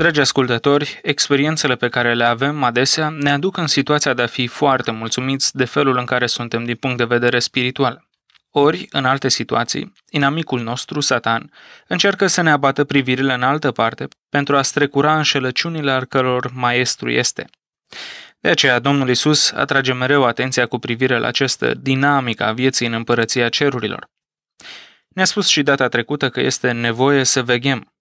Dragi ascultători, experiențele pe care le avem adesea ne aduc în situația de a fi foarte mulțumiți de felul în care suntem din punct de vedere spiritual. Ori, în alte situații, inamicul nostru, Satan, încearcă să ne abată privirile în altă parte pentru a strecura înșelăciunile al căror maestru este. De aceea, Domnul Isus atrage mereu atenția cu privire la această dinamică a vieții în împărăția cerurilor. Ne-a spus și data trecută că este nevoie să veghem,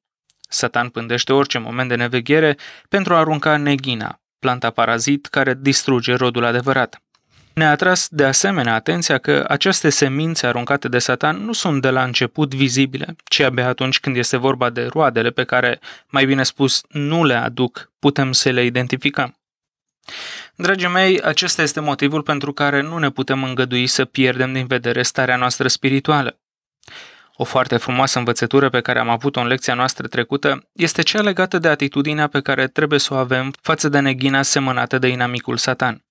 Satan pândește orice moment de neveghere pentru a arunca neghina, planta parazit care distruge rodul adevărat. Ne-a atras de asemenea atenția că aceste semințe aruncate de Satan nu sunt de la început vizibile, ci abia atunci când este vorba de roadele pe care, mai bine spus, nu le aduc, putem să le identificăm. Dragii mei, acesta este motivul pentru care nu ne putem îngădui să pierdem din vedere starea noastră spirituală. O foarte frumoasă învățătură pe care am avut-o în lecția noastră trecută este cea legată de atitudinea pe care trebuie să o avem față de neghina semănată de inamicul satan.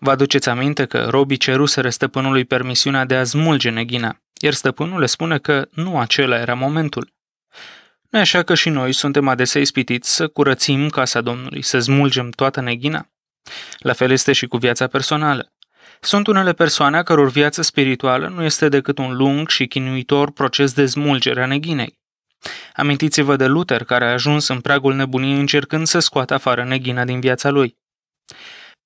Vă aduceți aminte că robii ceruseră stăpânului permisiunea de a smulge neghina, iar stăpânul le spune că nu acela era momentul. Nu așa că și noi suntem adesea ispitiți să curățim casa Domnului, să smulgem toată neghina? La fel este și cu viața personală. Sunt unele persoane a căror viață spirituală nu este decât un lung și chinuitor proces de smulgere a neghinei. Amintiți-vă de Luther, care a ajuns în pragul nebuniei încercând să scoată afară neghina din viața lui.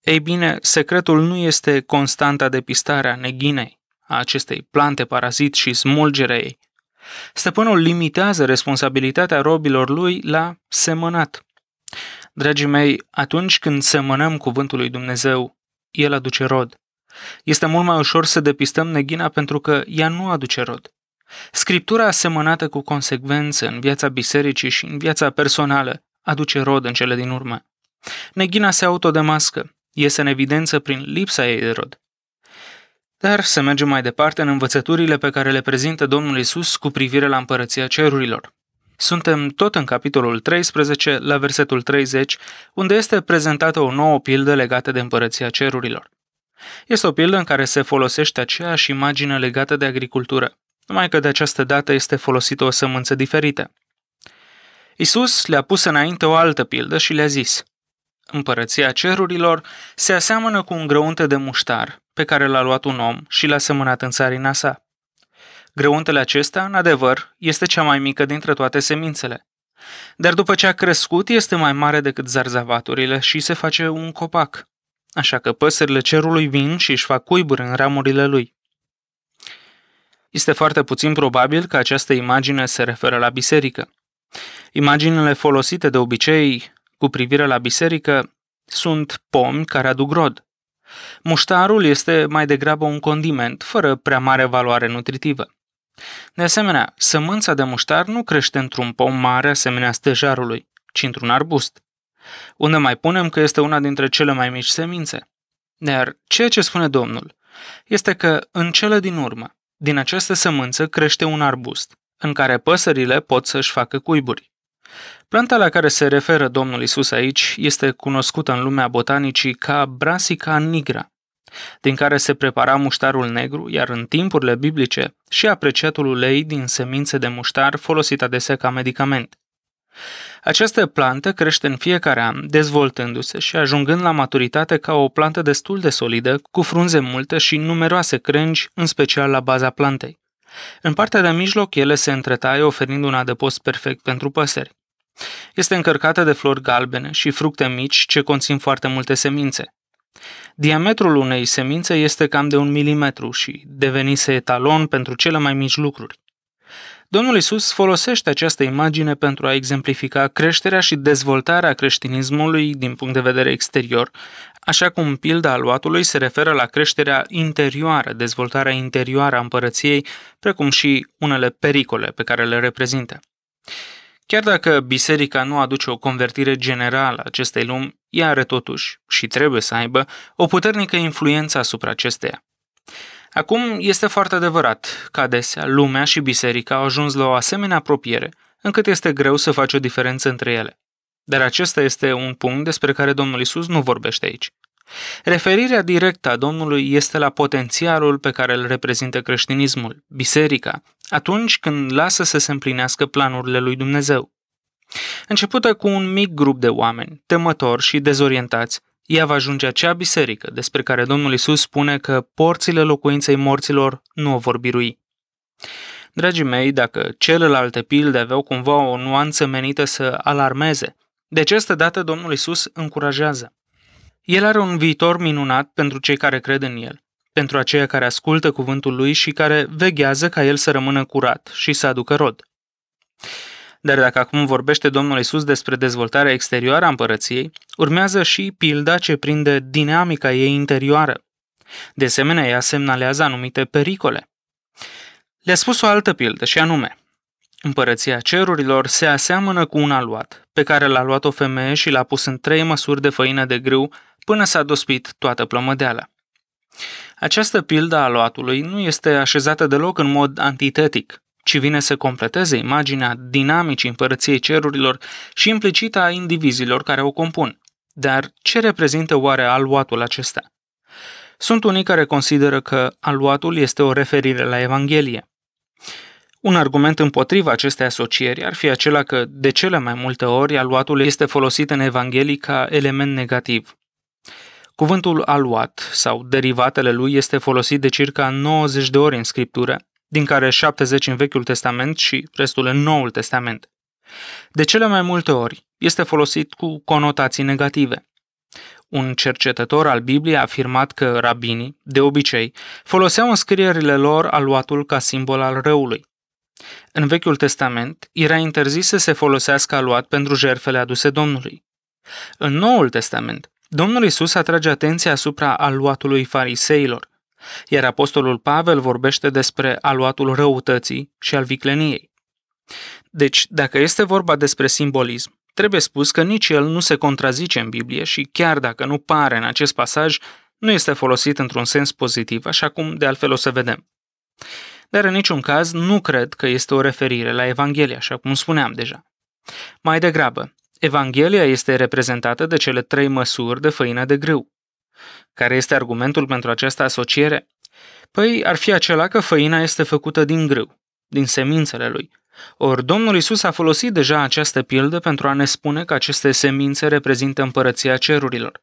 Ei bine, secretul nu este constanta depistare a neghinei, a acestei plante parazit și smulgerea ei. Stăpânul limitează responsabilitatea robilor lui la semănat. Dragii mei, atunci când semănăm cuvântul lui Dumnezeu, el aduce rod. Este mult mai ușor să depistăm neghina pentru că ea nu aduce rod. Scriptura asemănată cu consecvență în viața bisericii și în viața personală aduce rod în cele din urmă. Neghina se autodemască, iese în evidență prin lipsa ei de rod. Dar să mergem mai departe în învățăturile pe care le prezintă Domnul Isus cu privire la împărăția cerurilor. Suntem tot în capitolul 13, la versetul 30, unde este prezentată o nouă pildă legată de împărăția cerurilor. Este o pildă în care se folosește aceeași imagine legată de agricultură, numai că de această dată este folosită o sămânță diferită. Isus le-a pus înainte o altă pildă și le-a zis, Împărăția cerurilor se aseamănă cu un grăunte de muștar pe care l-a luat un om și l-a semănat în țarina sa. Grăuntele acesta, în adevăr, este cea mai mică dintre toate semințele. Dar după ce a crescut, este mai mare decât zarzavaturile și se face un copac așa că păsările cerului vin și își fac cuiburi în ramurile lui. Este foarte puțin probabil că această imagine se referă la biserică. Imaginele folosite de obicei cu privire la biserică sunt pomi care aduc rod. Muștarul este mai degrabă un condiment, fără prea mare valoare nutritivă. De asemenea, sămânța de muștar nu crește într-un pom mare asemenea stejarului, ci într-un arbust unde mai punem că este una dintre cele mai mici semințe. Dar ceea ce spune Domnul este că, în cele din urmă, din această sămânță crește un arbust, în care păsările pot să-și facă cuiburi. Planta la care se referă Domnul Isus aici este cunoscută în lumea botanicii ca Brassica nigra, din care se prepara muștarul negru, iar în timpurile biblice și apreciatul ulei din semințe de muștar folosită adesea ca medicament. Această plantă crește în fiecare an, dezvoltându-se și ajungând la maturitate ca o plantă destul de solidă, cu frunze multe și numeroase crângi, în special la baza plantei. În partea de mijloc, ele se întretaie oferind un adăpost perfect pentru păsări. Este încărcată de flori galbene și fructe mici ce conțin foarte multe semințe. Diametrul unei semințe este cam de un milimetru și devenise etalon pentru cele mai mici lucruri. Domnul Isus folosește această imagine pentru a exemplifica creșterea și dezvoltarea creștinismului din punct de vedere exterior, așa cum pilda aluatului se referă la creșterea interioară, dezvoltarea interioară a împărăției, precum și unele pericole pe care le reprezintă. Chiar dacă biserica nu aduce o convertire generală acestei lumi, ea are totuși, și trebuie să aibă, o puternică influență asupra acesteia. Acum este foarte adevărat că adesea lumea și biserica au ajuns la o asemenea apropiere, încât este greu să faci o diferență între ele. Dar acesta este un punct despre care Domnul Isus nu vorbește aici. Referirea directă a Domnului este la potențialul pe care îl reprezintă creștinismul, biserica, atunci când lasă să se împlinească planurile lui Dumnezeu. Începută cu un mic grup de oameni, temători și dezorientați, ea va ajunge acea biserică despre care Domnul Isus spune că porțile locuinței morților nu o vor birui. Dragii mei, dacă celelalte pilde aveau cumva o nuanță menită să alarmeze, de deci această dată Domnul Isus încurajează. El are un viitor minunat pentru cei care cred în el, pentru aceia care ascultă cuvântul lui și care veghează ca el să rămână curat și să aducă rod. Dar dacă acum vorbește Domnul Isus despre dezvoltarea exterioară a împărăției, urmează și pilda ce prinde dinamica ei interioară. De asemenea, ea semnalează anumite pericole. Le-a spus o altă pildă și anume, Împărăția cerurilor se aseamănă cu un aluat, pe care l-a luat o femeie și l-a pus în trei măsuri de făină de grâu până s-a dospit toată plămădeala. Această pildă a aluatului nu este așezată deloc în mod antitetic, ci vine să completeze imaginea dinamicii împărăției cerurilor și implicită a indivizilor care o compun. Dar ce reprezintă oare aluatul acesta? Sunt unii care consideră că aluatul este o referire la Evanghelie. Un argument împotriva acestei asocieri ar fi acela că, de cele mai multe ori, aluatul este folosit în Evanghelie ca element negativ. Cuvântul aluat sau derivatele lui este folosit de circa 90 de ori în scriptură, din care 70 în Vechiul Testament și restul în Noul Testament. De cele mai multe ori este folosit cu conotații negative. Un cercetător al Bibliei a afirmat că rabinii, de obicei, foloseau în scrierile lor aluatul ca simbol al răului. În Vechiul Testament era interzis să se folosească aluat pentru jerfele aduse Domnului. În Noul Testament, Domnul Isus atrage atenția asupra aluatului fariseilor iar apostolul Pavel vorbește despre aluatul răutății și al vicleniei. Deci, dacă este vorba despre simbolism, trebuie spus că nici el nu se contrazice în Biblie și chiar dacă nu pare în acest pasaj, nu este folosit într-un sens pozitiv, așa cum de altfel o să vedem. Dar în niciun caz nu cred că este o referire la Evanghelia, așa cum spuneam deja. Mai degrabă, Evanghelia este reprezentată de cele trei măsuri de făină de grâu. Care este argumentul pentru această asociere? Păi ar fi acela că făina este făcută din grâu, din semințele lui. Ori Domnul Isus a folosit deja această pildă pentru a ne spune că aceste semințe reprezintă împărăția cerurilor.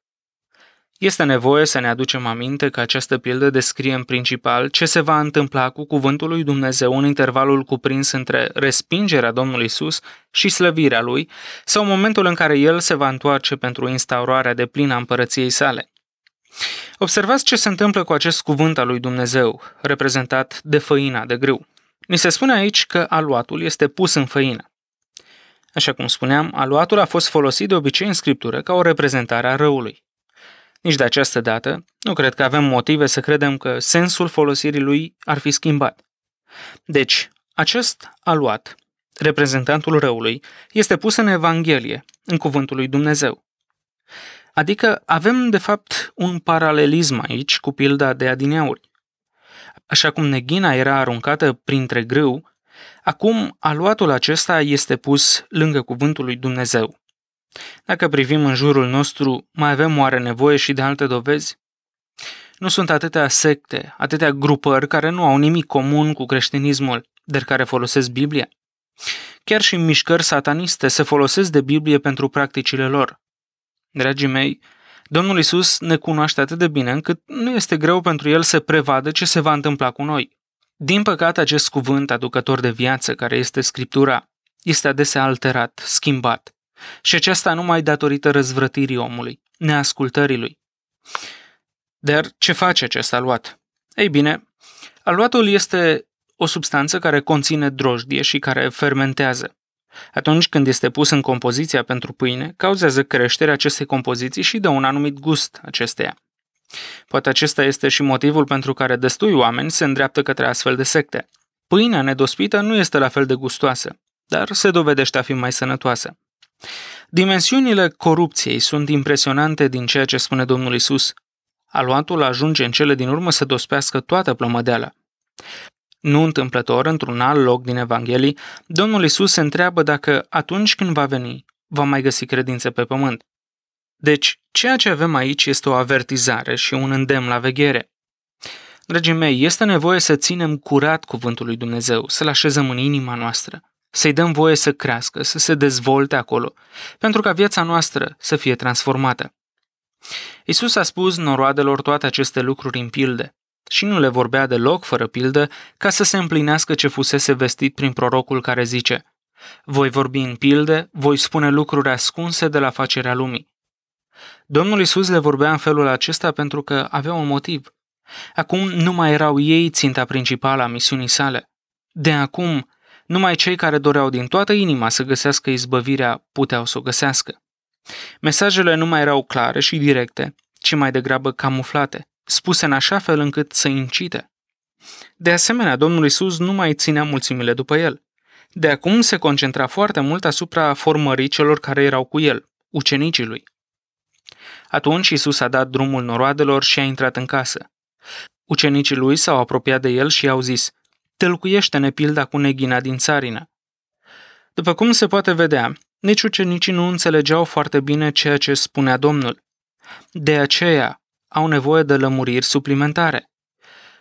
Este nevoie să ne aducem aminte că această pildă descrie în principal ce se va întâmpla cu cuvântul lui Dumnezeu în intervalul cuprins între respingerea Domnului Isus și slăvirea lui, sau momentul în care el se va întoarce pentru instaurarea de plină a împărăției sale. Observați ce se întâmplă cu acest cuvânt al lui Dumnezeu, reprezentat de făina de grâu. Ni se spune aici că aluatul este pus în făină. Așa cum spuneam, aluatul a fost folosit de obicei în scriptură ca o reprezentare a răului. Nici de această dată, nu cred că avem motive să credem că sensul folosirii lui ar fi schimbat. Deci, acest aluat, reprezentantul răului, este pus în Evanghelie, în cuvântul lui Dumnezeu. Adică avem, de fapt, un paralelism aici cu pilda de adineauri. Așa cum neghina era aruncată printre grâu, acum aluatul acesta este pus lângă cuvântul lui Dumnezeu. Dacă privim în jurul nostru, mai avem oare nevoie și de alte dovezi? Nu sunt atâtea secte, atâtea grupări care nu au nimic comun cu creștinismul, dar care folosesc Biblia. Chiar și mișcări sataniste se folosesc de Biblie pentru practicile lor. Dragii mei, Domnul Isus ne cunoaște atât de bine încât nu este greu pentru El să prevadă ce se va întâmpla cu noi. Din păcate, acest cuvânt aducător de viață, care este Scriptura, este adesea alterat, schimbat. Și aceasta numai datorită răzvrătirii omului, neascultării lui. Dar ce face acest aluat? Ei bine, aluatul este o substanță care conține drojdie și care fermentează. Atunci când este pus în compoziția pentru pâine, cauzează creșterea acestei compoziții și dă un anumit gust acesteia. Poate acesta este și motivul pentru care destui oameni se îndreaptă către astfel de secte. Pâinea nedospită nu este la fel de gustoasă, dar se dovedește a fi mai sănătoasă. Dimensiunile corupției sunt impresionante din ceea ce spune Domnul Isus. Aluatul ajunge în cele din urmă să dospească toată plămădeala. Nu întâmplător, într-un alt loc din Evanghelii, Domnul Isus se întreabă dacă atunci când va veni, va mai găsi credință pe pământ. Deci, ceea ce avem aici este o avertizare și un îndemn la veghere. Dragii mei, este nevoie să ținem curat cuvântul lui Dumnezeu, să-l așezăm în inima noastră, să-i dăm voie să crească, să se dezvolte acolo, pentru ca viața noastră să fie transformată. Isus a spus noroadelor toate aceste lucruri în pilde și nu le vorbea deloc, fără pildă, ca să se împlinească ce fusese vestit prin prorocul care zice Voi vorbi în pilde, voi spune lucruri ascunse de la facerea lumii. Domnul Isus le vorbea în felul acesta pentru că avea un motiv. Acum nu mai erau ei ținta principală a misiunii sale. De acum, numai cei care doreau din toată inima să găsească izbăvirea puteau să o găsească. Mesajele nu mai erau clare și directe, ci mai degrabă camuflate spuse în așa fel încât să incite. De asemenea, Domnul Isus nu mai ținea mulțimile după el. De acum se concentra foarte mult asupra formării celor care erau cu el, ucenicii lui. Atunci Isus a dat drumul noroadelor și a intrat în casă. Ucenicii lui s-au apropiat de el și i-au zis, tălcuiește-ne pilda cu neghina din țarină. După cum se poate vedea, nici ucenicii nu înțelegeau foarte bine ceea ce spunea Domnul. De aceea, au nevoie de lămuriri suplimentare.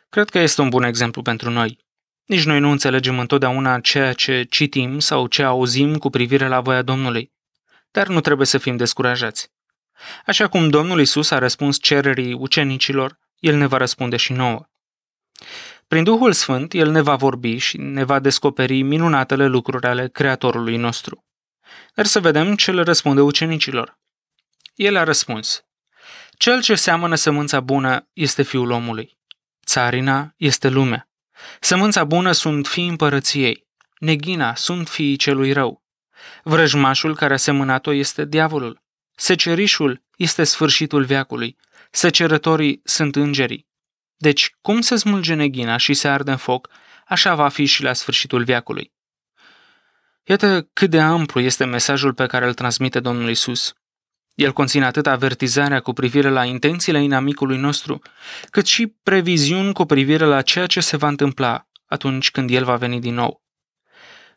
Cred că este un bun exemplu pentru noi. Nici noi nu înțelegem întotdeauna ceea ce citim sau ce auzim cu privire la voia Domnului. Dar nu trebuie să fim descurajați. Așa cum Domnul Isus a răspuns cererii ucenicilor, El ne va răspunde și nouă. Prin Duhul Sfânt, El ne va vorbi și ne va descoperi minunatele lucruri ale Creatorului nostru. Dar să vedem ce le răspunde ucenicilor. El a răspuns, cel ce seamănă sămânța bună este fiul omului. Țarina este lumea. Sămânța bună sunt fii împărăției. Neghina sunt fiii celui rău. Vrăjmașul care a semănat-o este diavolul. Secerișul este sfârșitul veacului. Secerătorii sunt îngerii. Deci, cum se smulge neghina și se arde în foc, așa va fi și la sfârșitul veacului. Iată cât de amplu este mesajul pe care îl transmite Domnul Isus. El conține atât avertizarea cu privire la intențiile inamicului nostru, cât și previziuni cu privire la ceea ce se va întâmpla atunci când el va veni din nou.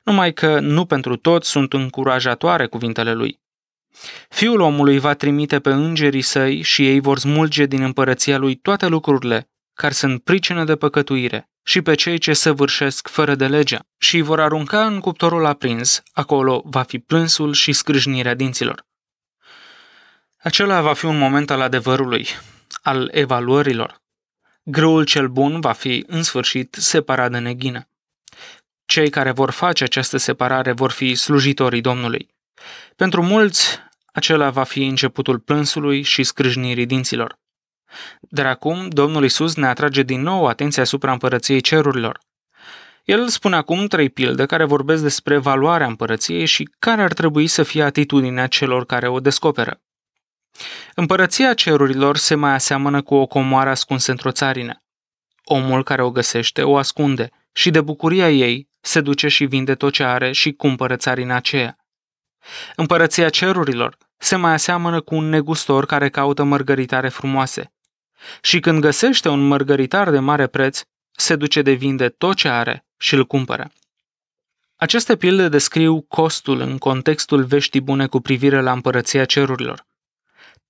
Numai că nu pentru toți sunt încurajatoare cuvintele lui. Fiul omului va trimite pe îngerii săi și ei vor smulge din împărăția lui toate lucrurile care sunt pricină de păcătuire și pe cei ce săvârșesc fără de legea și îi vor arunca în cuptorul aprins, acolo va fi plânsul și scrâșnirea dinților. Acela va fi un moment al adevărului, al evaluărilor. Grâul cel bun va fi, în sfârșit, separat de neghină. Cei care vor face această separare vor fi slujitorii Domnului. Pentru mulți, acela va fi începutul plânsului și scrâșnirii dinților. Dar acum, Domnul Isus ne atrage din nou atenția asupra împărăției cerurilor. El spune acum trei pilde care vorbesc despre valoarea împărăției și care ar trebui să fie atitudinea celor care o descoperă. Împărăția cerurilor se mai aseamănă cu o comoară ascunsă într-o țarină. Omul care o găsește o ascunde și de bucuria ei se duce și vinde tot ce are și cumpără țarina aceea. Împărăția cerurilor se mai aseamănă cu un negustor care caută mărgăritare frumoase. Și când găsește un mărgăritar de mare preț, se duce de vinde tot ce are și îl cumpără. Aceste pilde descriu costul în contextul veștii bune cu privire la împărăția cerurilor.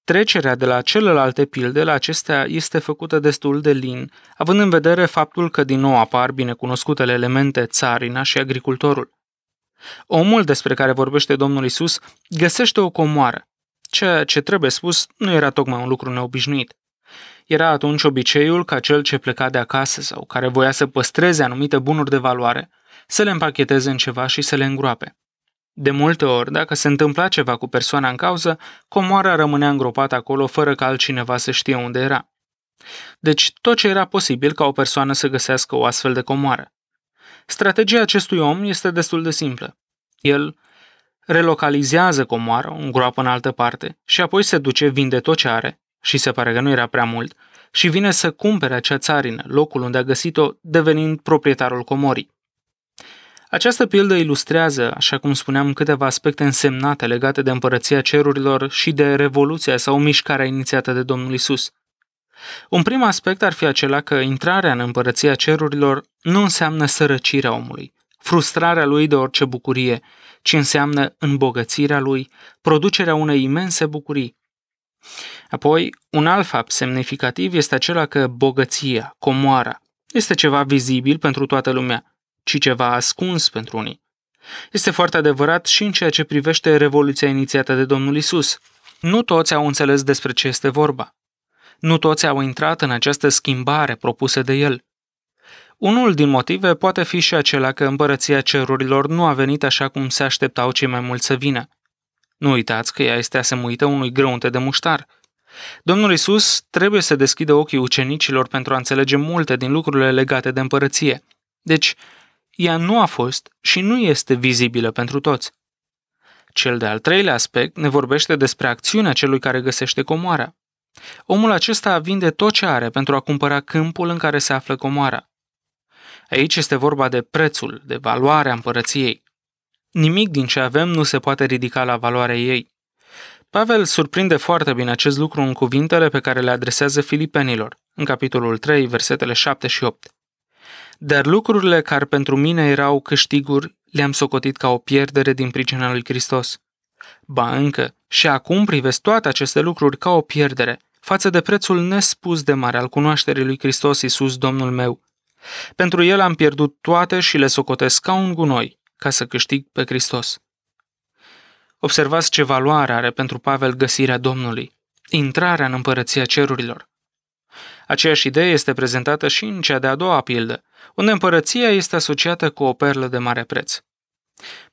Trecerea de la celelalte pilde la acestea este făcută destul de lin, având în vedere faptul că din nou apar binecunoscutele elemente țarina și agricultorul. Omul despre care vorbește Domnul Isus găsește o comoară. Ceea ce trebuie spus nu era tocmai un lucru neobișnuit. Era atunci obiceiul ca cel ce pleca de acasă sau care voia să păstreze anumite bunuri de valoare, să le împacheteze în ceva și să le îngroape. De multe ori, dacă se întâmpla ceva cu persoana în cauză, comoara rămânea îngropată acolo fără ca altcineva să știe unde era. Deci tot ce era posibil ca o persoană să găsească o astfel de comoară. Strategia acestui om este destul de simplă. El relocalizează comoara, un groapă în altă parte, și apoi se duce, vinde tot ce are, și se pare că nu era prea mult, și vine să cumpere acea țarină, locul unde a găsit-o, devenind proprietarul comorii. Această pildă ilustrează, așa cum spuneam, câteva aspecte însemnate legate de împărăția cerurilor și de revoluția sau mișcarea inițiată de Domnul Isus. Un prim aspect ar fi acela că intrarea în împărăția cerurilor nu înseamnă sărăcirea omului, frustrarea lui de orice bucurie, ci înseamnă îmbogățirea lui, producerea unei imense bucurii. Apoi, un alt fapt semnificativ este acela că bogăția, comoara, este ceva vizibil pentru toată lumea, ci ceva ascuns pentru unii. Este foarte adevărat și în ceea ce privește revoluția inițiată de Domnul Isus. Nu toți au înțeles despre ce este vorba. Nu toți au intrat în această schimbare propusă de el. Unul din motive poate fi și acela că împărăția cerurilor nu a venit așa cum se așteptau cei mai mulți să vină. Nu uitați că ea este asemuită unui grăunte de muștar. Domnul Isus trebuie să deschidă ochii ucenicilor pentru a înțelege multe din lucrurile legate de împărăție. Deci, ea nu a fost și nu este vizibilă pentru toți. Cel de-al treilea aspect ne vorbește despre acțiunea celui care găsește comoara. Omul acesta vinde tot ce are pentru a cumpăra câmpul în care se află comoara. Aici este vorba de prețul, de valoarea împărăției. Nimic din ce avem nu se poate ridica la valoarea ei. Pavel surprinde foarte bine acest lucru în cuvintele pe care le adresează filipenilor, în capitolul 3, versetele 7 și 8. Dar lucrurile care pentru mine erau câștiguri le-am socotit ca o pierdere din pricina lui Hristos. Ba încă, și acum privesc toate aceste lucruri ca o pierdere, față de prețul nespus de mare al cunoașterii lui Hristos Iisus, Domnul meu. Pentru el am pierdut toate și le socotesc ca un gunoi, ca să câștig pe Hristos. Observați ce valoare are pentru Pavel găsirea Domnului, intrarea în împărăția cerurilor. Aceeași idee este prezentată și în cea de-a doua pildă, unde împărăția este asociată cu o perlă de mare preț.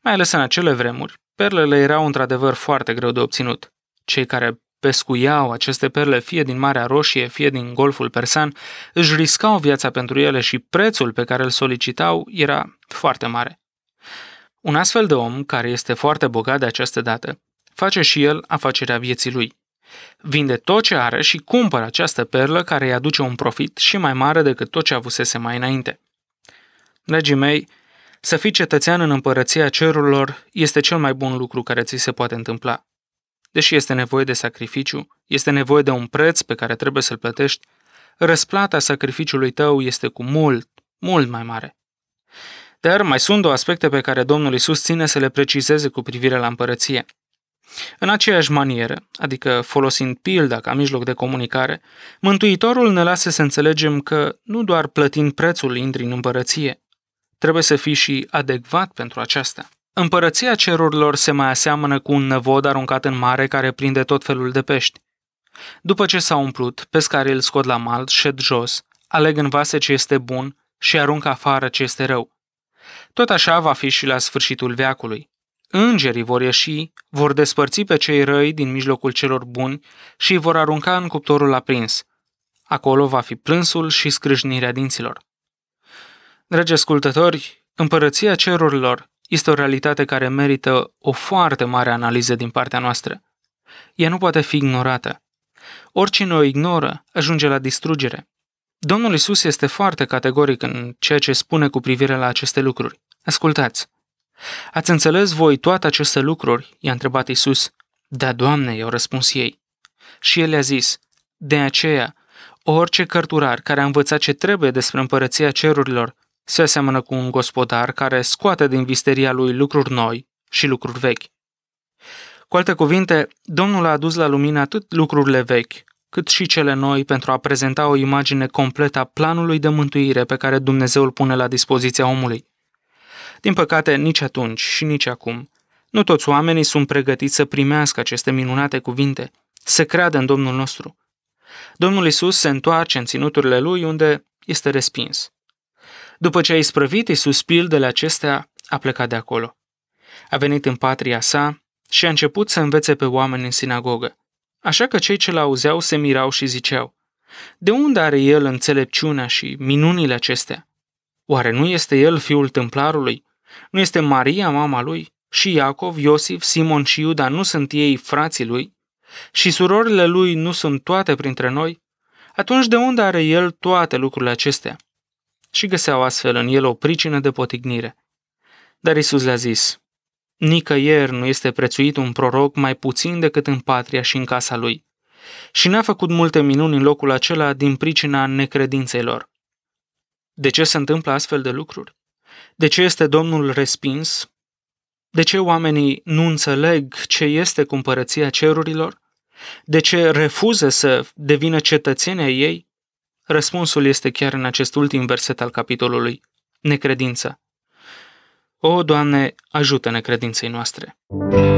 Mai ales în acele vremuri, perlele erau într-adevăr foarte greu de obținut. Cei care pescuiau aceste perle fie din Marea Roșie, fie din Golful Persan, își riscau viața pentru ele și prețul pe care îl solicitau era foarte mare. Un astfel de om, care este foarte bogat de această dată, face și el afacerea vieții lui. Vinde tot ce are și cumpără această perlă care îi aduce un profit și mai mare decât tot ce avusese mai înainte. Dragii mei, să fii cetățean în împărăția cerurilor este cel mai bun lucru care ți se poate întâmpla. Deși este nevoie de sacrificiu, este nevoie de un preț pe care trebuie să-l plătești, răsplata sacrificiului tău este cu mult, mult mai mare. Dar mai sunt două aspecte pe care Domnul Isus ține să le precizeze cu privire la împărăție – în aceeași manieră, adică folosind pilda ca mijloc de comunicare, Mântuitorul ne lasă să înțelegem că nu doar plătind prețul intri în împărăție, trebuie să fii și adecvat pentru aceasta. Împărăția cerurilor se mai aseamănă cu un năvod aruncat în mare care prinde tot felul de pești. După ce s-a umplut, pescarii îl scot la mal, șed jos, aleg în vase ce este bun și aruncă afară ce este rău. Tot așa va fi și la sfârșitul veacului. Îngerii vor ieși, vor despărți pe cei răi din mijlocul celor buni și îi vor arunca în cuptorul aprins. Acolo va fi plânsul și scrâșnirea dinților. Dragi ascultători, împărăția cerurilor este o realitate care merită o foarte mare analiză din partea noastră. Ea nu poate fi ignorată. Oricine o ignoră ajunge la distrugere. Domnul Isus este foarte categoric în ceea ce spune cu privire la aceste lucruri. Ascultați! Ați înțeles voi toate aceste lucruri?" i-a întrebat Isus. Da, Doamne," i-au răspuns ei. Și el a zis, De aceea, orice cărturar care a învățat ce trebuie despre împărăția cerurilor, se aseamănă cu un gospodar care scoate din visteria lui lucruri noi și lucruri vechi. Cu alte cuvinte, Domnul a adus la lumină atât lucrurile vechi, cât și cele noi pentru a prezenta o imagine completă a planului de mântuire pe care Dumnezeul pune la dispoziția omului. Din păcate, nici atunci și nici acum. Nu toți oamenii sunt pregătiți să primească aceste minunate cuvinte, să creadă în Domnul nostru. Domnul Isus se întoarce în ținuturile lui unde este respins. După ce a isprăvit Isus pildele acestea, a plecat de acolo. A venit în patria sa și a început să învețe pe oameni în sinagogă. Așa că cei ce l-auzeau se mirau și ziceau, De unde are el înțelepciunea și minunile acestea? Oare nu este el fiul templarului? Nu este Maria mama lui? Și Iacov, Iosif, Simon și Iuda nu sunt ei frații lui? Și surorile lui nu sunt toate printre noi? Atunci de unde are el toate lucrurile acestea? Și găseau astfel în el o pricină de potignire. Dar Isus le-a zis, Nicăieri nu este prețuit un proroc mai puțin decât în patria și în casa lui. Și n-a făcut multe minuni în locul acela din pricina necredinței lor. De ce se întâmplă astfel de lucruri? De ce este Domnul respins? De ce oamenii nu înțeleg ce este cumpărăția cerurilor? De ce refuză să devină cetățeni ai ei? Răspunsul este chiar în acest ultim verset al capitolului, necredința. O, Doamne, ajută necredinței noastre! Muzica